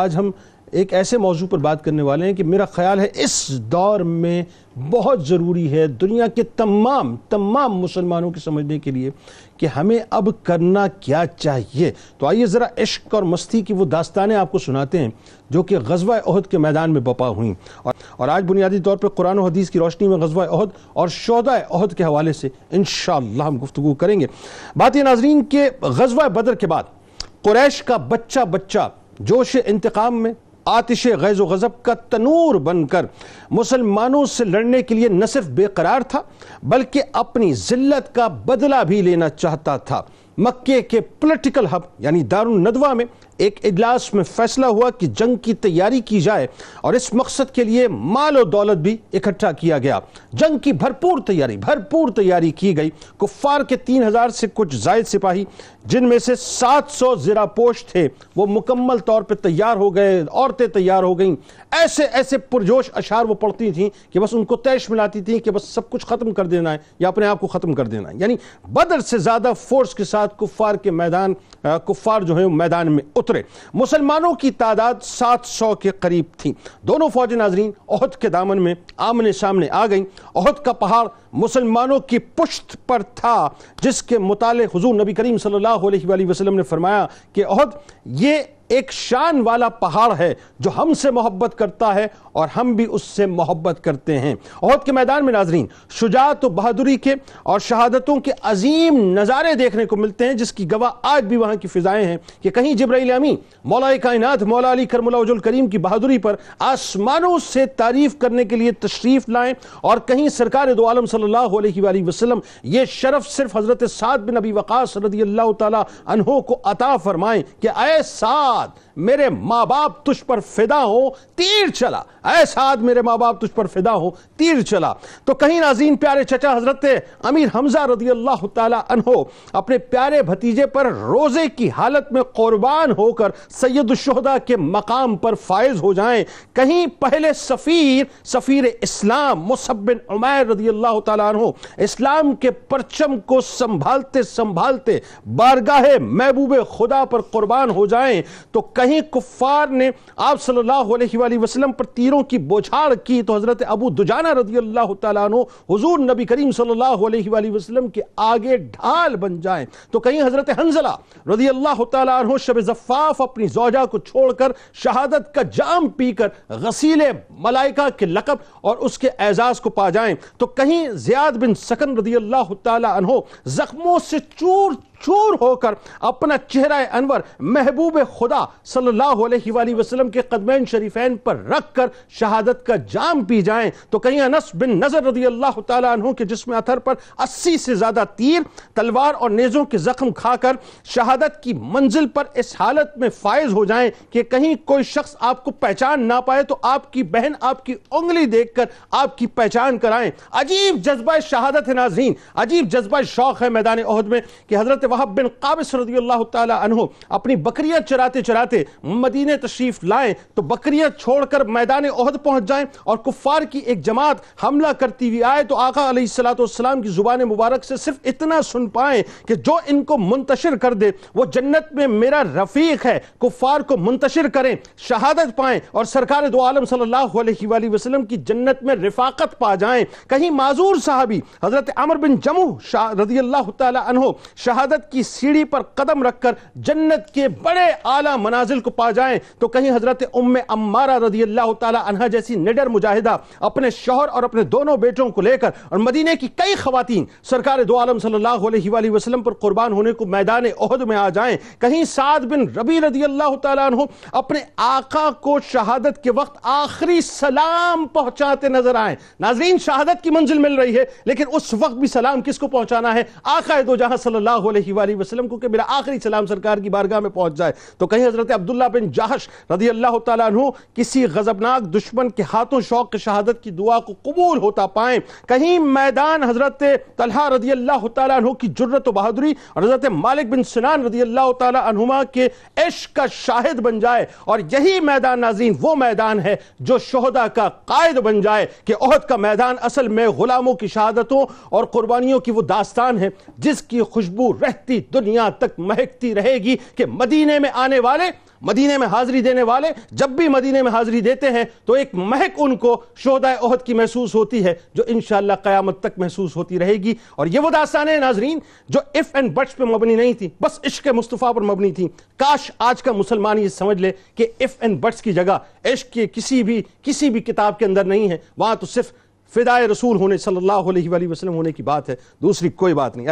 आज हम एक ऐसे मौजू पर बात करने वाले हैं कि मेरा ख्याल है इस दौर में बहुत ज़रूरी है दुनिया के तमाम तमाम मुसलमानों के समझने के लिए कि हमें अब करना क्या चाहिए तो आइए ज़रा इश्क और मस्ती की वो दास्तानें आपको सुनाते हैं जो कि गजवा अहद के मैदान में बपा हुई और, और आज बुनियादी तौर पर कुरान और हदीस की रोशनी में गजवा अहद और शहदा अहद के हवाले से इन हम गुफ्तु करेंगे बात यह नाजरीन के गजवा बदर के बाद क्रैश का बच्चा बच्चा जोश इंतकाम में आतिश गैज़ गज़ब का तनूर बनकर मुसलमानों से लड़ने के लिए न सिर्फ बेकरार था बल्कि अपनी जिल्लत का बदला भी लेना चाहता था मक्के के पोलिटिकल हब यानी दारुल नदवा में एक इजलास में फैसला हुआ कि जंग की तैयारी की जाए और इस मकसद के लिए माल और दौलत भी इकट्ठा किया गया जंग की भरपूर तैयारी भरपूर तैयारी की गई कुफ्फार के तीन हज़ार से कुछ जायद सिपाही जिनमें से सात सौ पोश थे वो मुकम्मल तौर पर तैयार हो गए औरतें तैयार हो गई ऐसे ऐसे पुरजोश अशार वो पढ़ती थी कि बस उनको तैश मिलाती थी कि बस सब कुछ ख़त्म कर देना है या अपने आप को ख़त्म कर देना है यानी बदर से ज़्यादा फोर्स के साथ कुफ्फार के मैदान कुफ्फार जो है मैदान में उतर उतरे मुसलमानों की तादाद सात सौ के करीब थी दोनों फौज नाजरीन अहद के दामन में आमने सामने आ गई अहद का पहाड़ मुसलमानों की पुश्त पर था जिसके मुताले हजूर नबी करीम सल्लल्लाहु अलैहि वसल्लम ने फरमाया कि अहद ये एक शान वाला पहाड़ है जो हमसे मोहब्बत करता है और हम भी उससे मोहब्बत करते हैं ओहद के मैदान में नाजरीन शुजात बहादुरी के और शहादतों के अजीम नज़ारे देखने को मिलते हैं जिसकी गवाह आज भी वहाँ की फिजाएं हैं कि कहीं जब्राइल अमी मौला कायनात मौला अली करमलाजुल करीम की बहादुरी पर आसमानों से तारीफ़ करने के लिए तशरीफ़ लाएं और कहीं सरकार दो आलम सल्ला वसलम ये शरफ सिर्फ हज़रत साद बिन अबी वक़ास रदी अल्लाह तहों को अता फरमाएं कि आए साथ Kur'an मेरे माँ बाप तुझ पर फिदा हो तीर चला ऐसा मेरे माँ बाप तुझ पर फिदा हो तीर चला तो कहीं नाजीन प्यारे चचा हजरत अमीर हमजा रदी अल्लाह तहो अपने प्यारे भतीजे पर रोजे की हालत में कुर्बान होकर सैदुलशहदा के मकाम पर फायज हो जाए कहीं पहले सफ़ीर सफ़ीर इस्लाम मुसबिन उमैर रदी अल्लाह तहो इस्लाम के परचम को संभालते संभालते बारगाहे महबूब खुदा पर कुर्बान हो जाए तो कहीं कुफार ने आप सल्लल्लाहु अलैहि वसल्लम पर तीरों की बोछाड़ की तो हज़रत अबू दुजाना रजी अल्लाह तु हजूर नबी करीम सल्लल्लाहु अलैहि के आगे ढाल बन जाए तो कहीं हज़रत हंजला रजी अल्लाह तु शब जफ़ाफ अपनी जोजा को छोड़कर शहादत का जाम पीकर गसील मलाइका के लकब और उसके एजाज को पा जाए तो कहीं जियाद बिन सकन रजी अल्लाह तु जख्मों से चूर चूर होकर अपना चेहरा अनवर महबूब खुदा सल्लल्लाहु अलैहि वसल्लम के कदमैन शरीफेन पर रख कर शहादत का जाम पी जाएं तो कहीं अनस बिन नजर रदी अल्लाह तु के जिसम अथर पर अस्सी से ज्यादा तीर तलवार और नेजों के जख्म खाकर शहादत की मंजिल पर इस हालत में फायज हो जाए कि कहीं कोई शख्स आपको पहचान ना पाए तो आपकी बहन आपकी उंगली देखकर आपकी पहचान कराएं अजीब जज्बा शहादत है नाजीन अजीब जज्बा शौक है मैदान अहद में कि हजरत वहाब बिन काबिस रजी अल्लाह तह अपनी बकरियां चराते चराते मदीने तशरीफ लाएं तो बकरियां छोड़कर मैदान ओहद पहुंच जाएं और कुफार की एक जमात हमला करती हुई आए तो आका सलाम की ज़ुबान मुबारक से सिर्फ इतना सुन पाए कि जो इनको मुंतशिर कर दे वो जन्नत में मेरा रफीक है कुफार को मुंतशिर करें शहादत पाएं और सरकार दो आलम सल्लल्लाहु अलैहि वसल्लम की जन्नत में रिफाकत पा जाएं कहीं माजूर साहबी हज़रत अमर बिन जमू शाह रजी अल्लाह तहो शहादत जन्नत की सीढ़ी पर कदम रखकर जन्नत के बड़े आला मनाजिल को पा जाएं तो कहीं हजरत उम अम्मारा रजी अल्लाह तहा जैसी निडर मुजाहिदा अपने शोहर और अपने दोनों बेटों को लेकर और मदीने की कई खवतिन सरकार दो आलम सल्लल्लाहु अलैहि वसल्लम पर कुर्बान होने को मैदान अहद में आ जाएं कहीं साद बिन रबी रजी अल्लाह तु अपने आका को शहादत के वक्त आखिरी सलाम पहुंचाते नजर आए नाजरीन शहादत की मंजिल मिल रही है लेकिन उस वक्त भी सलाम किसको पहुंचाना है आका दो जहां सल्लल्लाहु अलैहि वसलम को कि मेरा आखिरी सलाम सरकार की बारगाह में पहुंच जाए तो कहीं हजरत अब्दुल्ला बिन जाहश रदी अल्लाह तु किसी गजबनाक दुश्मन के हाथों शौक शहादत की दुआ को कबूल होता पाए कहीं मैदान हजरत तलहा रदी अल्लाह तु की जुर्रत बहादुरी और हजरत मालिक बिन सनान रदी अल्लाह तुमा के इश्क का शाहिद बन जाए और यही मैदान नाजीन वो मैदान है जो शहदा का कायद बन जाए कि अहद का मैदान असल में गुलामों की शहादतों और कुर्बानियों की वो दास्तान है जिसकी खुशबू रह महकती दुनिया तक महकती रहेगी कि मदीने में आने वाले मदीने में हाजिरी देने वाले जब भी मदीने में हाजिरी देते हैं तो एक महक उनको शोदा ओहद की महसूस होती है जो इन क़यामत तक महसूस होती रहेगी और ये वो दास्तान है नाजरीन जो इफ़ एंड बट्स पर मबनी नहीं थी बस इश्क मुस्तफ़ा पर मबनी थी काश आज का मुसलमान ये समझ ले कि इफ़ एंड बट्स की जगह इश्क के किसी भी किसी भी किताब के अंदर नहीं है वहाँ तो सिर्फ फ़िदाय रसूल होने सल्लल्लाहु अलैहि वसल्लम होने की बात है दूसरी कोई बात नहीं